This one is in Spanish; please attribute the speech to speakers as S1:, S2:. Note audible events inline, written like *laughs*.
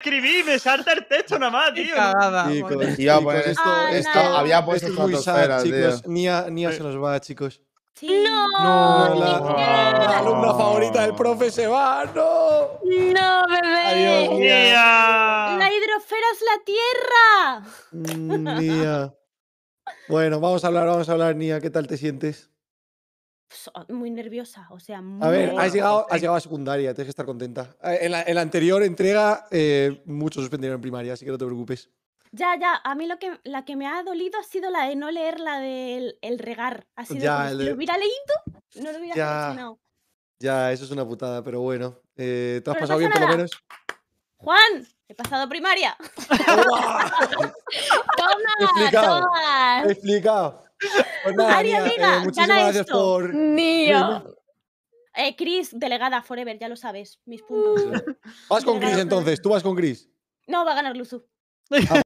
S1: escribí, me salta el techo nada más, tío. Cagada, esto, había puesto es muy sad, chicos.
S2: Nia, se nos va, chicos.
S1: No, la, alumna favorita
S2: del profe se va, no.
S1: No, bebé. Adiós, Nia. La hidrosfera es
S2: la tierra. Mm, Nia. Bueno, vamos a hablar, vamos a hablar, Nia, ¿qué tal te sientes?
S1: muy nerviosa, o sea, muy A ver, has llegado,
S2: llegado a secundaria, tienes que estar contenta. Eh, en la, anterior entrega, mucho eh, muchos suspendieron primaria, así que no te preocupes.
S1: Ya, ya, a mí lo que, la que me ha dolido ha sido la de no leer la del el regar. Ha ya, lo hubiera leído, no lo hubiera ya,
S2: ya, eso es una putada, pero bueno. Eh, ¿Te has pasado bien por lo menos?
S1: Juan, he pasado primaria. *laughs* *laughs* ¡Toma! toma He
S2: Explicado. Pues pues Diga, eh, gana esto. Eh,
S1: Chris, delegada forever, ya lo sabes, mis puntos.
S2: Vas con Chris entonces, tú vas con Chris.
S1: No, va a ganar Luzu. Ah.